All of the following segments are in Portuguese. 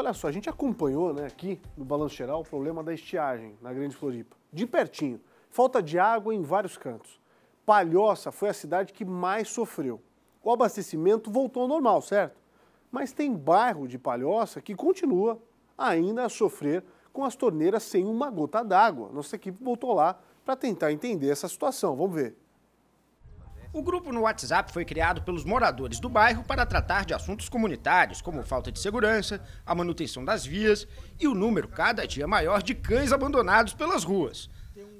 Olha só, a gente acompanhou né, aqui no Balanço Geral o problema da estiagem na Grande Floripa, de pertinho. Falta de água em vários cantos. Palhoça foi a cidade que mais sofreu. O abastecimento voltou ao normal, certo? Mas tem bairro de Palhoça que continua ainda a sofrer com as torneiras sem uma gota d'água. Nossa equipe voltou lá para tentar entender essa situação. Vamos ver. O grupo no WhatsApp foi criado pelos moradores do bairro para tratar de assuntos comunitários, como falta de segurança, a manutenção das vias e o número cada dia maior de cães abandonados pelas ruas.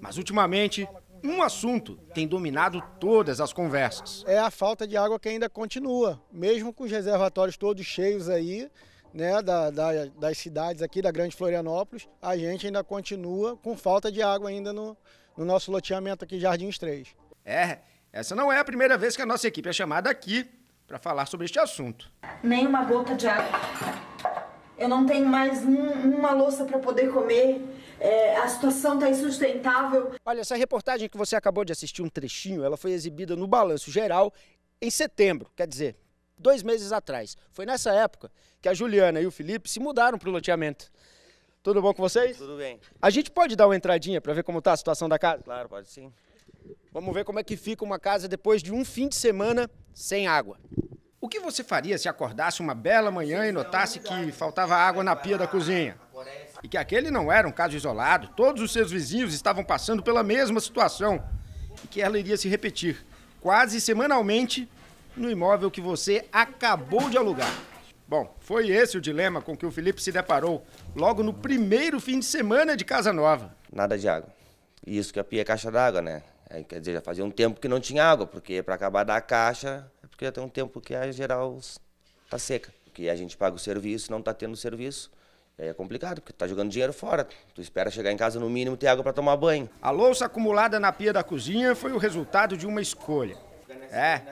Mas ultimamente, um assunto tem dominado todas as conversas. É a falta de água que ainda continua, mesmo com os reservatórios todos cheios aí, né, da, da, das cidades aqui da Grande Florianópolis, a gente ainda continua com falta de água ainda no, no nosso loteamento aqui Jardins 3. É, essa não é a primeira vez que a nossa equipe é chamada aqui para falar sobre este assunto. Nem uma gota de água. Eu não tenho mais um, uma louça para poder comer. É, a situação está insustentável. Olha, essa reportagem que você acabou de assistir, um trechinho, ela foi exibida no Balanço Geral em setembro, quer dizer, dois meses atrás. Foi nessa época que a Juliana e o Felipe se mudaram para o loteamento. Tudo bom com vocês? Tudo bem. A gente pode dar uma entradinha para ver como está a situação da casa? Claro, pode sim. Vamos ver como é que fica uma casa depois de um fim de semana sem água. O que você faria se acordasse uma bela manhã e notasse que faltava água na pia da cozinha? E que aquele não era um caso isolado, todos os seus vizinhos estavam passando pela mesma situação e que ela iria se repetir quase semanalmente no imóvel que você acabou de alugar. Bom, foi esse o dilema com que o Felipe se deparou logo no primeiro fim de semana de casa nova. Nada de água. Isso que a pia é caixa d'água, né? É, quer dizer, já fazia um tempo que não tinha água, porque para acabar da caixa, é porque já tem um tempo que a geral está seca. Porque a gente paga o serviço, não está tendo serviço. é complicado, porque tá jogando dinheiro fora. Tu espera chegar em casa no mínimo ter água para tomar banho. A louça acumulada na pia da cozinha foi o resultado de uma escolha. É,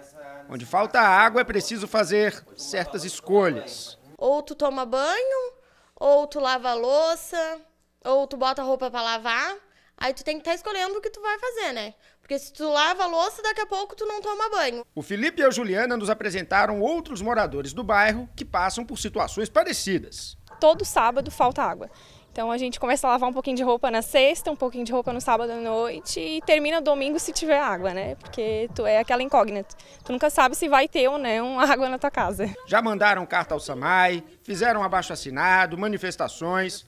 onde falta água é preciso fazer certas escolhas. Ou tu toma banho, ou tu lava a louça, ou tu bota a roupa para lavar. Aí tu tem que estar tá escolhendo o que tu vai fazer, né? Porque se tu lava a louça, daqui a pouco tu não toma banho. O Felipe e a Juliana nos apresentaram outros moradores do bairro que passam por situações parecidas. Todo sábado falta água. Então a gente começa a lavar um pouquinho de roupa na sexta, um pouquinho de roupa no sábado à noite e termina domingo se tiver água, né? Porque tu é aquela incógnita. Tu nunca sabe se vai ter ou não água na tua casa. Já mandaram carta ao Samai, fizeram abaixo assinado, manifestações,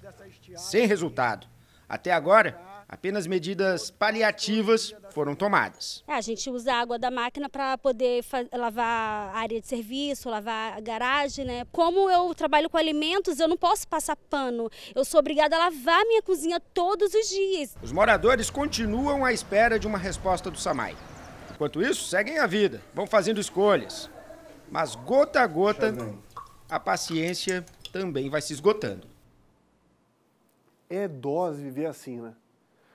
sem resultado. Até agora, apenas medidas paliativas foram tomadas. É, a gente usa a água da máquina para poder lavar a área de serviço, lavar a garagem, né? Como eu trabalho com alimentos, eu não posso passar pano. Eu sou obrigada a lavar minha cozinha todos os dias. Os moradores continuam à espera de uma resposta do SAMAI. Enquanto isso, seguem a vida, vão fazendo escolhas. Mas gota a gota, a paciência também vai se esgotando. É dose viver assim, né?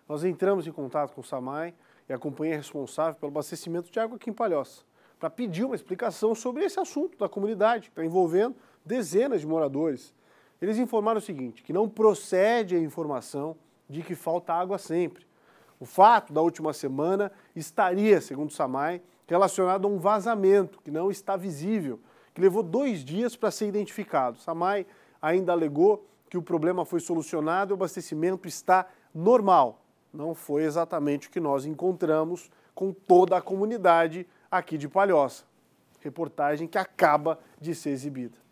Nós entramos em contato com o SAMAI e a companhia é responsável pelo abastecimento de água aqui em Palhoça, para pedir uma explicação sobre esse assunto da comunidade, que está envolvendo dezenas de moradores. Eles informaram o seguinte, que não procede a informação de que falta água sempre. O fato da última semana estaria, segundo o SAMAI, relacionado a um vazamento que não está visível, que levou dois dias para ser identificado. O SAMAI ainda alegou que o problema foi solucionado e o abastecimento está normal não foi exatamente o que nós encontramos com toda a comunidade aqui de Palhoça. Reportagem que acaba de ser exibida.